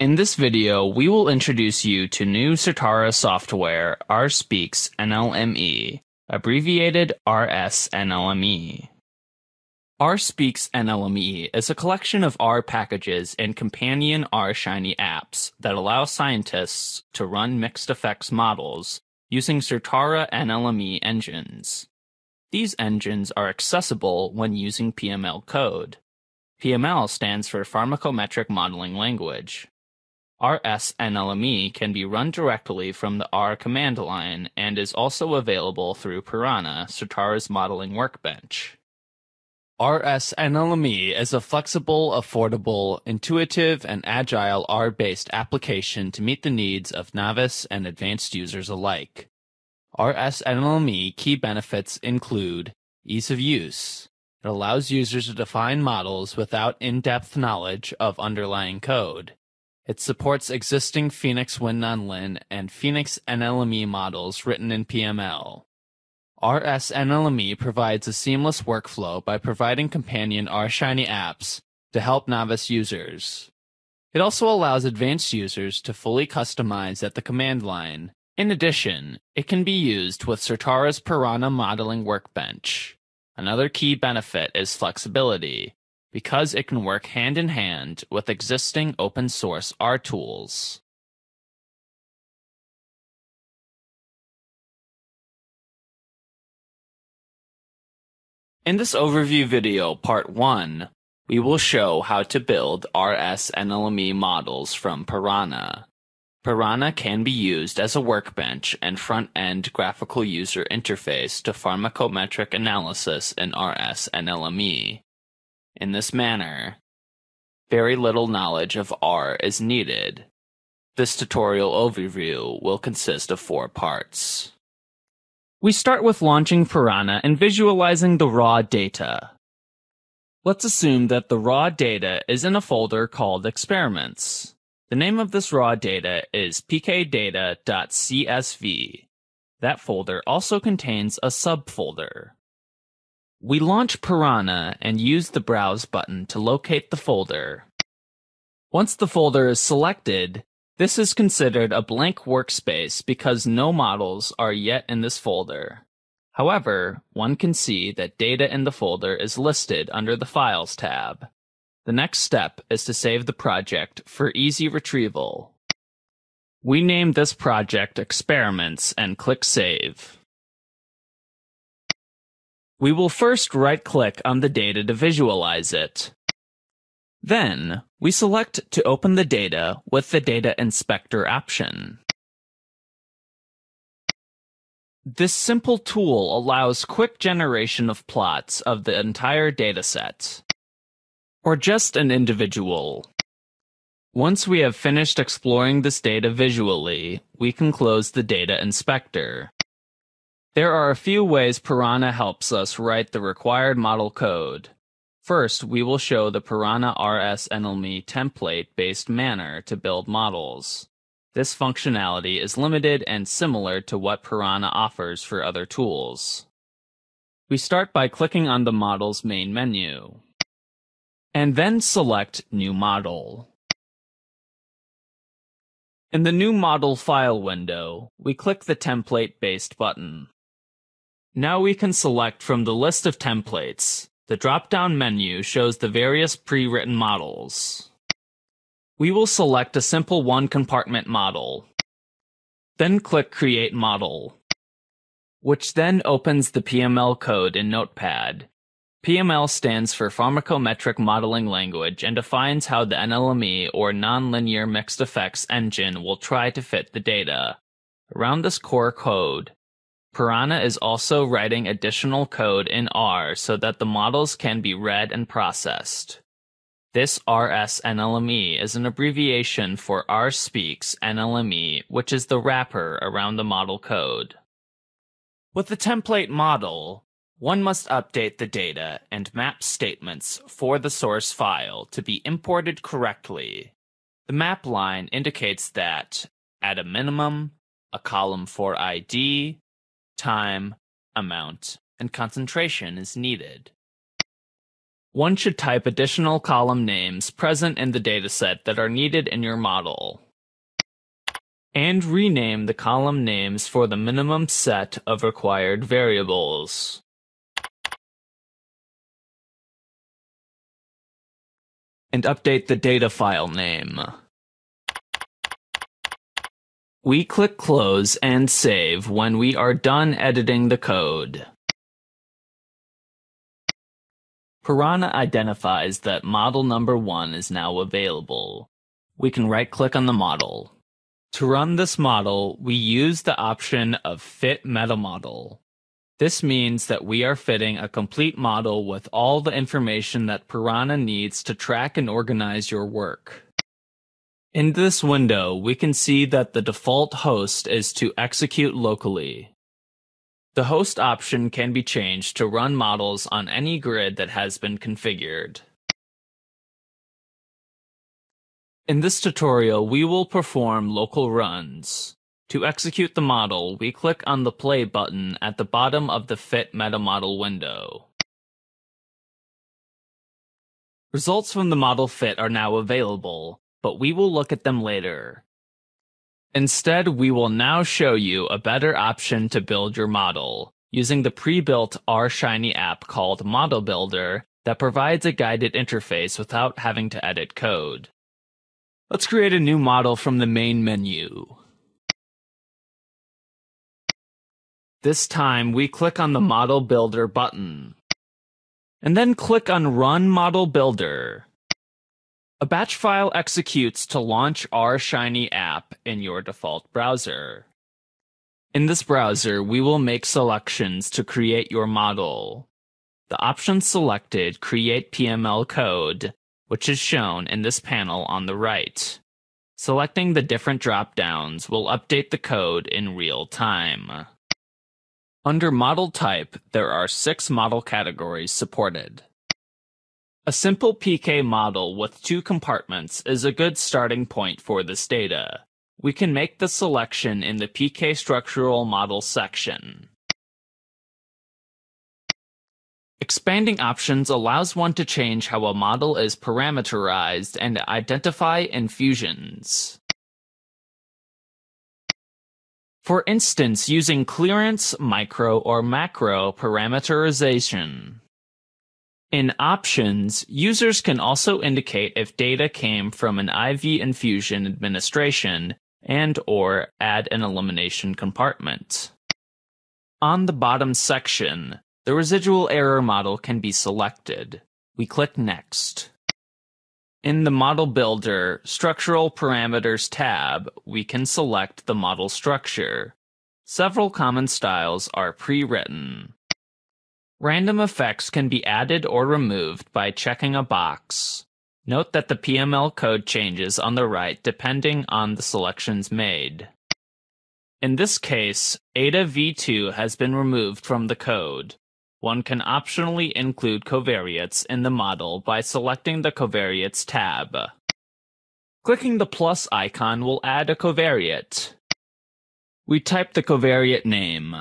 In this video, we will introduce you to new Certara software, RSpeaks NLME, abbreviated RSNLME. RSpeaks NLME is a collection of R packages and companion R Shiny apps that allow scientists to run mixed effects models using Certara NLME engines. These engines are accessible when using PML code. PML stands for Pharmacometric Modeling Language rs can be run directly from the r command line and is also available through Piranha, Certara's modeling workbench. RS is a flexible, affordable, intuitive, and agile R-based application to meet the needs of novice and advanced users alike. RS key benefits include ease of use. It allows users to define models without in-depth knowledge of underlying code. It supports existing Phoenix WinNonlin and Phoenix NLME models written in PML. RSNLME provides a seamless workflow by providing companion RShiny apps to help novice users. It also allows advanced users to fully customize at the command line. In addition, it can be used with Certara's Piranha modeling workbench. Another key benefit is flexibility because it can work hand in hand with existing open source R tools. In this overview video, part 1, we will show how to build RS NLME models from Piranha. Piranha can be used as a workbench and front-end graphical user interface to pharmacometric analysis in RS NLME. In this manner, very little knowledge of R is needed. This tutorial overview will consist of four parts. We start with launching Piranha and visualizing the raw data. Let's assume that the raw data is in a folder called experiments. The name of this raw data is pkdata.csv. That folder also contains a subfolder. We launch Piranha and use the Browse button to locate the folder. Once the folder is selected, this is considered a blank workspace because no models are yet in this folder. However, one can see that data in the folder is listed under the Files tab. The next step is to save the project for easy retrieval. We name this project Experiments and click Save. We will first right-click on the data to visualize it. Then, we select to open the data with the Data Inspector option. This simple tool allows quick generation of plots of the entire dataset, or just an individual. Once we have finished exploring this data visually, we can close the Data Inspector. There are a few ways Piranha helps us write the required model code. First, we will show the Piranha RS NLMe template-based manner to build models. This functionality is limited and similar to what Piranha offers for other tools. We start by clicking on the model's main menu, and then select New Model. In the New Model file window, we click the Template Based button. Now we can select from the list of templates. The drop-down menu shows the various pre-written models. We will select a simple one-compartment model. Then click Create Model, which then opens the PML code in Notepad. PML stands for Pharmacometric Modeling Language and defines how the NLME or Nonlinear Mixed Effects engine will try to fit the data. Around this core code, Piranha is also writing additional code in R so that the models can be read and processed. This RSNLME is an abbreviation for R Speaks NLME, which is the wrapper around the model code. With the template model, one must update the data and map statements for the source file to be imported correctly. The map line indicates that, at a minimum, a column for ID, time, amount, and concentration is needed. One should type additional column names present in the dataset that are needed in your model. And rename the column names for the minimum set of required variables. And update the data file name. We click close and save when we are done editing the code. Piranha identifies that model number one is now available. We can right click on the model. To run this model, we use the option of fit meta model. This means that we are fitting a complete model with all the information that Piranha needs to track and organize your work. In this window, we can see that the default host is to execute locally. The host option can be changed to run models on any grid that has been configured. In this tutorial, we will perform local runs. To execute the model, we click on the play button at the bottom of the Fit Metamodel window. Results from the model fit are now available, but we will look at them later. Instead, we will now show you a better option to build your model using the pre-built R shiny app called Model Builder that provides a guided interface without having to edit code. Let's create a new model from the main menu. This time, we click on the Model Builder button, and then click on Run Model Builder. A batch file executes to launch our Shiny app in your default browser. In this browser, we will make selections to create your model. The option selected Create PML Code, which is shown in this panel on the right. Selecting the different dropdowns will update the code in real time. Under Model Type, there are six model categories supported. A simple PK model with two compartments is a good starting point for this data. We can make the selection in the PK structural model section. Expanding options allows one to change how a model is parameterized and identify infusions. For instance, using clearance, micro, or macro parameterization. In Options, users can also indicate if data came from an IV infusion administration and/or add an elimination compartment. On the bottom section, the residual error model can be selected. We click Next. In the Model Builder Structural Parameters tab, we can select the model structure. Several common styles are pre-written. Random effects can be added or removed by checking a box. Note that the PML code changes on the right depending on the selections made. In this case, ADA v2 has been removed from the code. One can optionally include covariates in the model by selecting the Covariates tab. Clicking the plus icon will add a covariate. We type the covariate name.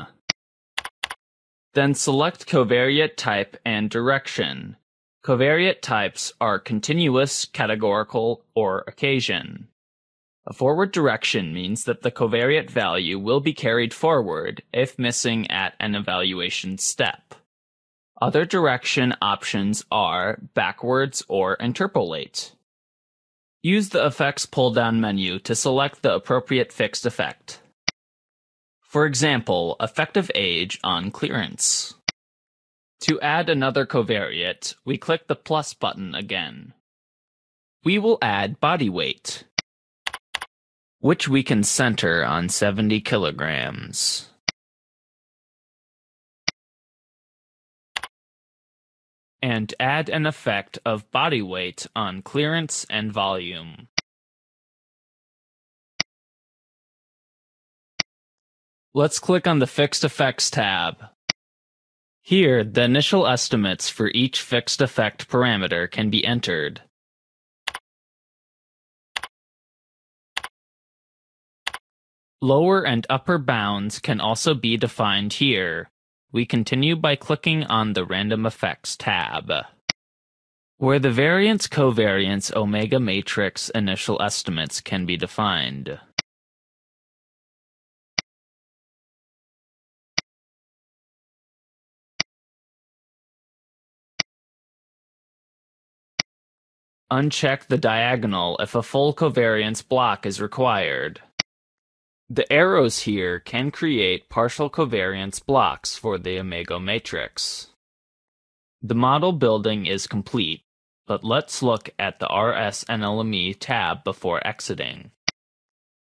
Then select covariate type and direction. Covariate types are continuous, categorical, or occasion. A forward direction means that the covariate value will be carried forward if missing at an evaluation step. Other direction options are backwards or interpolate. Use the effects pull down menu to select the appropriate fixed effect. For example, effective age on clearance. To add another covariate, we click the plus button again. We will add body weight, which we can center on 70 kilograms. And add an effect of body weight on clearance and volume. Let's click on the Fixed Effects tab. Here, the initial estimates for each fixed effect parameter can be entered. Lower and upper bounds can also be defined here. We continue by clicking on the Random Effects tab, where the variance-covariance omega matrix initial estimates can be defined. Uncheck the diagonal if a full covariance block is required. The arrows here can create partial covariance blocks for the Omega matrix. The model building is complete, but let's look at the RSNLME tab before exiting.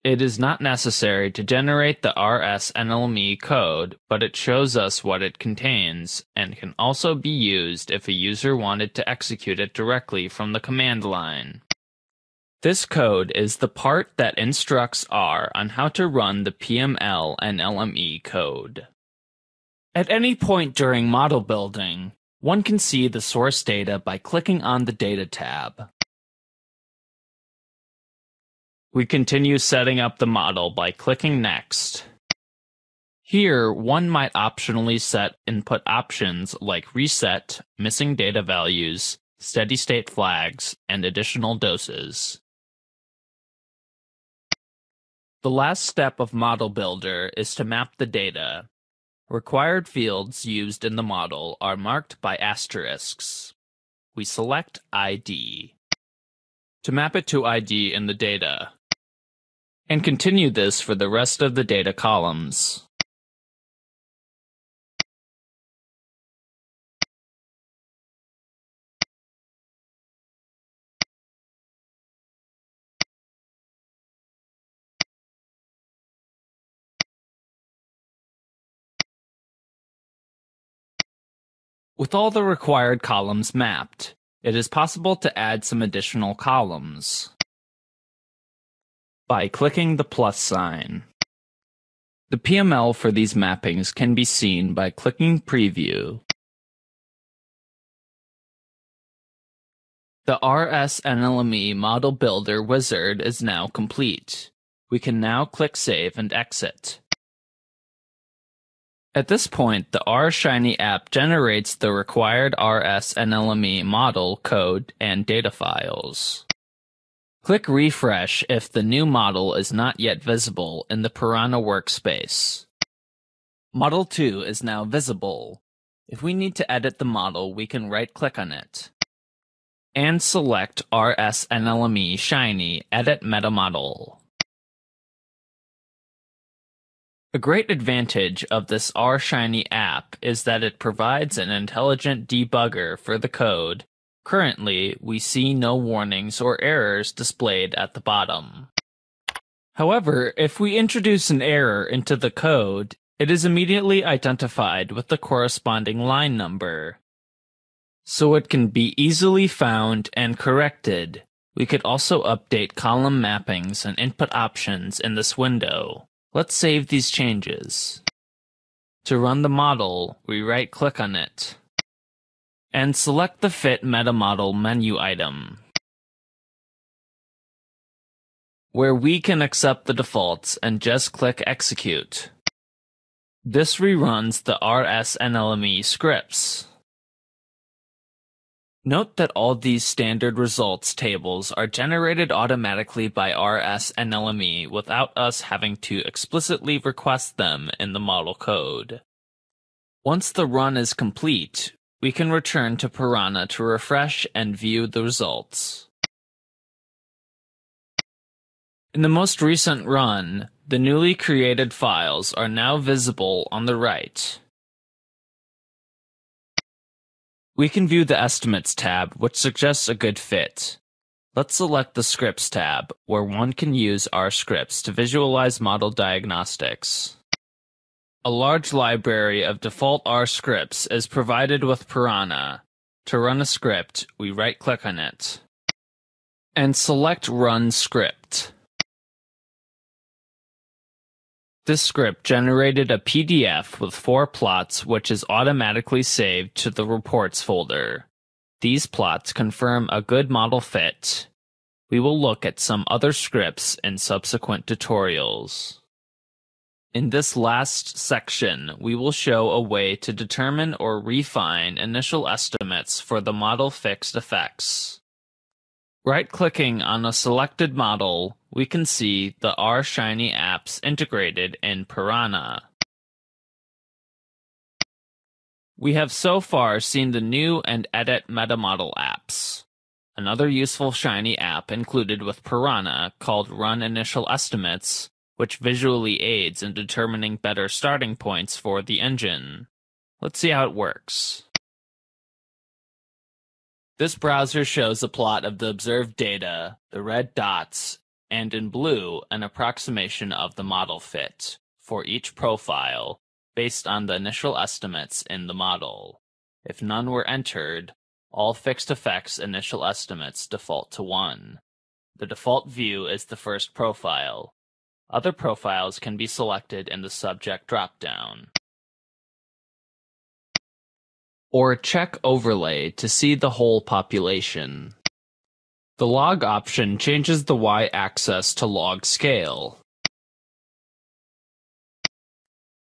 It is not necessary to generate the rsnlme code, but it shows us what it contains, and can also be used if a user wanted to execute it directly from the command line. This code is the part that instructs R on how to run the PML and LME code. At any point during model building, one can see the source data by clicking on the Data tab. We continue setting up the model by clicking Next. Here, one might optionally set input options like reset, missing data values, steady state flags, and additional doses. The last step of Model Builder is to map the data. Required fields used in the model are marked by asterisks. We select ID. To map it to ID in the data, and continue this for the rest of the data columns. With all the required columns mapped, it is possible to add some additional columns by clicking the plus sign. The PML for these mappings can be seen by clicking Preview. The RSNLME Model Builder wizard is now complete. We can now click Save and Exit. At this point, the RShiny app generates the required RSNLME model, code, and data files. Click refresh if the new model is not yet visible in the Piranha workspace. Model 2 is now visible. If we need to edit the model, we can right-click on it and select RSNLM Shiny Edit Meta Model. A great advantage of this RShiny app is that it provides an intelligent debugger for the code Currently, we see no warnings or errors displayed at the bottom. However, if we introduce an error into the code, it is immediately identified with the corresponding line number. So it can be easily found and corrected. We could also update column mappings and input options in this window. Let's save these changes. To run the model, we right-click on it and select the Fit Metamodel menu item, where we can accept the defaults and just click Execute. This reruns the RSNLME scripts. Note that all these standard results tables are generated automatically by RSNLME without us having to explicitly request them in the model code. Once the run is complete, we can return to Piranha to refresh and view the results. In the most recent run, the newly created files are now visible on the right. We can view the Estimates tab, which suggests a good fit. Let's select the Scripts tab, where one can use our scripts to visualize model diagnostics. A large library of default R scripts is provided with Piranha. To run a script, we right-click on it and select Run Script. This script generated a PDF with four plots which is automatically saved to the Reports folder. These plots confirm a good model fit. We will look at some other scripts in subsequent tutorials. In this last section, we will show a way to determine or refine initial estimates for the model fixed effects. Right-clicking on a selected model, we can see the R shiny apps integrated in Piranha. We have so far seen the new and edit metamodel apps. Another useful Shiny app included with Piranha called Run Initial Estimates which visually aids in determining better starting points for the engine. Let's see how it works. This browser shows a plot of the observed data, the red dots, and in blue, an approximation of the model fit for each profile based on the initial estimates in the model. If none were entered, all fixed effects initial estimates default to 1. The default view is the first profile, other profiles can be selected in the Subject dropdown, or check Overlay to see the whole population. The log option changes the y-axis to log scale.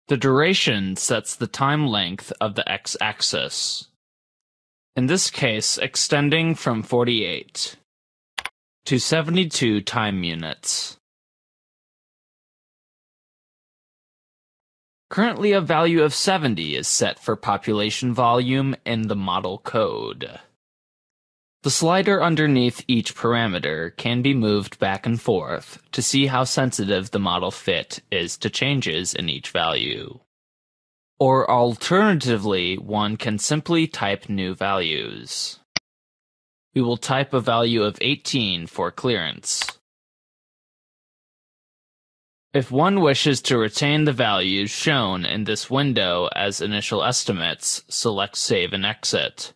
The duration sets the time length of the x-axis. In this case, extending from 48 to 72 time units. Currently, a value of 70 is set for population volume in the model code. The slider underneath each parameter can be moved back and forth to see how sensitive the model fit is to changes in each value. Or alternatively, one can simply type new values. We will type a value of 18 for clearance. If one wishes to retain the values shown in this window as initial estimates, select Save and Exit.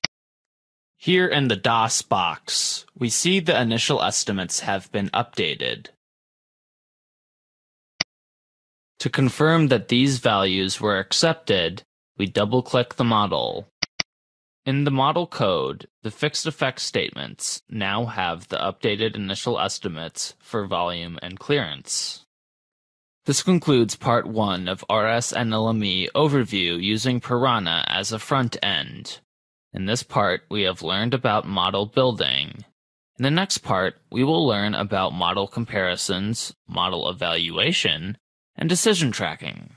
Here in the DOS box, we see the initial estimates have been updated. To confirm that these values were accepted, we double-click the model. In the model code, the fixed effect statements now have the updated initial estimates for volume and clearance. This concludes part one of RSNLME overview using Piranha as a front end. In this part, we have learned about model building. In the next part, we will learn about model comparisons, model evaluation, and decision tracking.